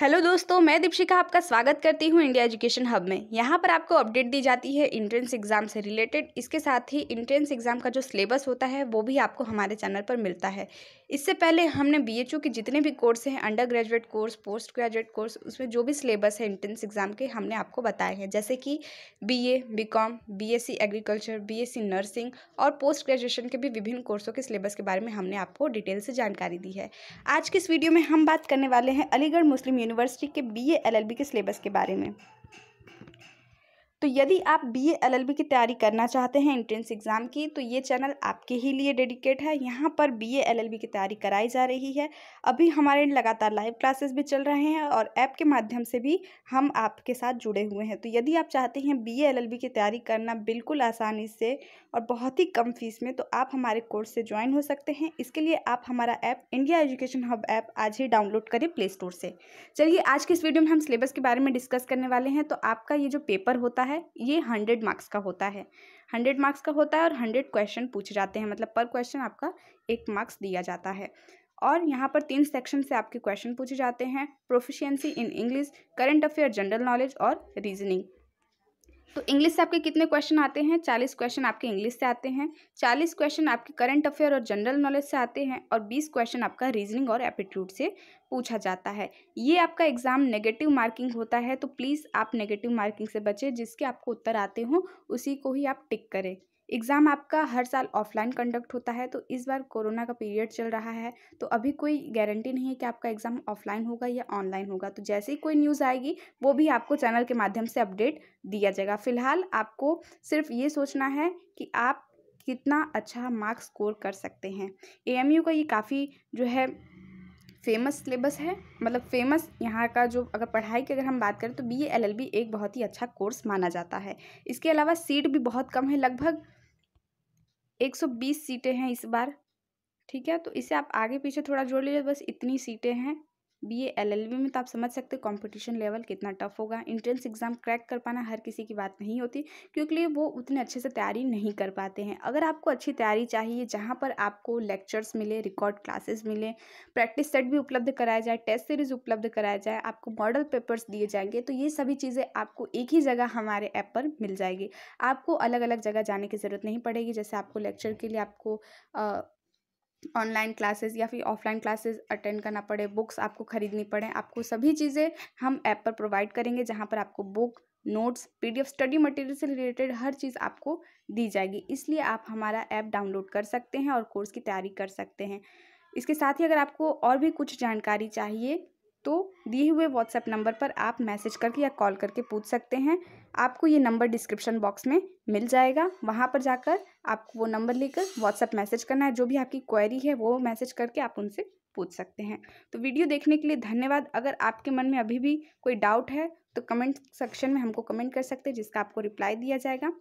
hello दोस्तों मैं दीपशिका आपका स्वागत करती हूँ इंडिया एजुकेशन हब में यहाँ पर आपको अपडेट दी जाती है इंट्रेंस एग्ज़ाम से रिलेटेड इसके साथ ही इंट्रेंस एग्ज़ाम का जो सिलेबस होता है वो भी आपको हमारे चैनल पर मिलता है इससे पहले हमने बीएचयू के जितने भी कोर्स हैं undergraduate course postgraduate course उसमें जो भी सिलेबस है इंट्रेंस एग्ज़ाम के हमने आपको बताए हैं जैसे कि B A B com B S C agriculture B S C nursing और पोस्ट ग्रेजुएशन के भी विभिन्न कोर्सों के सिलेबस के बारे में हमने आपको डिटेल से जानकारी दी है आज की इस वीडियो में हम बात करने वाले हैं अलीगढ़ मुस्लिम यूनिवर्सिटी के बी ए एल के सिलेबस के बारे में तो यदि आप बी एलएलबी की तैयारी करना चाहते हैं एंट्रेंस एग्ज़ाम की तो ये चैनल आपके ही लिए डेडिकेट है यहाँ पर बी एलएलबी की तैयारी कराई जा रही है अभी हमारे लगातार लाइव क्लासेस भी चल रहे हैं और ऐप के माध्यम से भी हम आपके साथ जुड़े हुए हैं तो यदि आप चाहते हैं बी एलएलबी की तैयारी करना बिल्कुल आसानी से और बहुत ही कम फीस में तो आप हमारे कोर्स से ज्वाइन हो सकते हैं इसके लिए आप हमारा app India education hub app आज ही डाउनलोड करें प्ले स्टोर से चलिए आज के इस वीडियो में हम सिलेबस के बारे में डिस्कस करने वाले हैं तो आपका ये जो पेपर होता है है ये हंड्रेड मार्क्स का होता है हंड्रेड मार्क्स का होता है और हंड्रेड क्वेश्चन पूछे जाते हैं मतलब पर क्वेश्चन आपका एक मार्क्स दिया जाता है और यहाँ पर तीन सेक्शन से आपके क्वेश्चन पूछे जाते हैं proficiency in English current affair general knowledge और रीजनिंग तो इंग्लिश से आपके कितने क्वेश्चन आते हैं चालीस क्वेश्चन आपके इंग्लिश से आते हैं चालीस क्वेश्चन आपके करंट अफेयर और जनरल नॉलेज से आते हैं और बीस क्वेश्चन आपका रीजनिंग और एप्टीट्यूड से पूछा जाता है ये आपका एग्ज़ाम नेगेटिव मार्किंग होता है तो प्लीज़ आप नेगेटिव मार्किंग से बचें जिसके आपको उत्तर आते हों उसी को ही आप टिक करें एग्ज़ाम आपका हर साल ऑफलाइन कंडक्ट होता है तो इस बार कोरोना का पीरियड चल रहा है तो अभी कोई गारंटी नहीं है कि आपका एग्ज़ाम ऑफलाइन होगा या ऑनलाइन होगा तो जैसे ही कोई न्यूज़ आएगी वो भी आपको चैनल के माध्यम से अपडेट दिया जाएगा फिलहाल आपको सिर्फ ये सोचना है कि आप कितना अच्छा मार्क्स स्कोर कर सकते हैं ए का ये काफ़ी जो है फेमस सिलेबस है मतलब फेमस यहाँ का जो अगर पढ़ाई की अगर हम बात करें तो बी एल एल एक बहुत ही अच्छा कोर्स माना जाता है इसके अलावा सीट भी बहुत कम है लगभग 120 सीटें हैं इस बार ठीक है तो इसे आप आगे पीछे थोड़ा जोड़ लीजिए बस इतनी सीटें हैं B A L L B में तो आप समझ सकते कंपटीशन लेवल कितना टफ होगा इंट्रेंस एग्ज़ाम क्रैक कर पाना हर किसी की बात नहीं होती क्योंकि वो उतने अच्छे से तैयारी नहीं कर पाते हैं अगर आपको अच्छी तैयारी चाहिए जहाँ पर आपको लेक्चर्स मिले रिकॉर्ड क्लासेस मिले प्रैक्टिस सेट भी उपलब्ध कराया जाए टेस्ट सीरीज उपलब्ध कराया जाए आपको मॉडल पेपर्स दिए जाएंगे तो ये सभी चीज़ें आपको एक ही जगह हमारे ऐप पर मिल जाएगी आपको अलग अलग जगह जाने की ज़रूरत नहीं पड़ेगी जैसे आपको लेक्चर के लिए आपको ऑनलाइन क्लासेस या फिर ऑफलाइन क्लासेस अटेंड करना पड़े बुक्स आपको ख़रीदनी पड़े आपको सभी चीज़ें हम ऐप पर प्रोवाइड करेंगे जहाँ पर आपको book notes PDF study material से रिलेटेड हर चीज़ आपको दी जाएगी इसलिए आप हमारा ऐप डाउनलोड कर सकते हैं और कोर्स की तैयारी कर सकते हैं इसके साथ ही अगर आपको और भी कुछ जानकारी चाहिए तो दिए हुए व्हाट्सएप नंबर पर आप मैसेज करके या कॉल करके पूछ सकते हैं आपको ये नंबर डिस्क्रिप्शन बॉक्स में मिल जाएगा वहाँ पर जाकर आपको वो नंबर लेकर व्हाट्सएप मैसेज करना है जो भी आपकी क्वेरी है वो मैसेज करके आप उनसे पूछ सकते हैं तो वीडियो देखने के लिए धन्यवाद अगर आपके मन में अभी भी कोई डाउट है तो कमेंट सेक्शन में हमको कमेंट कर सकते हैं जिसका आपको रिप्लाई दिया जाएगा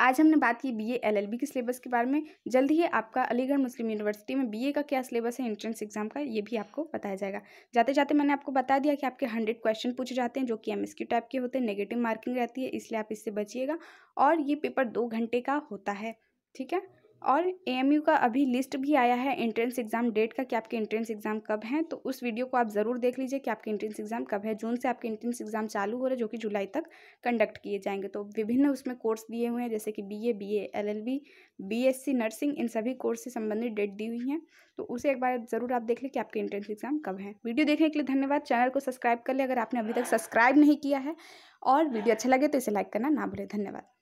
आज हमने बात की बीए एलएलबी के सिलेबस के बारे में जल्द ही आपका अलीगढ़ मुस्लिम यूनिवर्सिटी में बीए का क्या सिलेबस है एंट्रेंस एग्जाम का ये भी आपको बताया जाएगा जाते जाते मैंने आपको बता दिया कि आपके हंड्रेड क्वेश्चन पूछे जाते हैं जो कि एम टाइप के होते हैं नेगेटिव मार्किंग रहती है इसलिए आप इससे बचिएगा और ये पेपर दो घंटे का होता है ठीक है और ए का अभी लिस्ट भी आया है एंट्रेंस एग्ज़ाम डेट का कि आपके एंट्रेंस एग्ज़ाम कब हैं तो उस वीडियो को आप ज़रूर देख लीजिए कि आपके एंट्रेंस एग्ज़ाम कब है जून से आपके एंट्रेंस एग्ज़ाम चालू हो रहे हैं जो कि जुलाई तक कंडक्ट किए जाएंगे तो विभिन्न उसमें कोर्स दिए हुए हैं जैसे कि B A B B Sc nursing इन सभी कोर्स से संबंधित डेट दी हुई हैं तो उसे एक बार ज़रूर आप देख लें कि आपके एंट्रेंस एग्ज़ाम कब है वीडियो देखने के लिए धन्यवाद चैनल को सब्सक्राइब कर लें अगर आपने अभी तक सब्सक्राइब नहीं किया है और वीडियो अच्छा लगे तो इसे लाइक करना ना भूलें धन्यवाद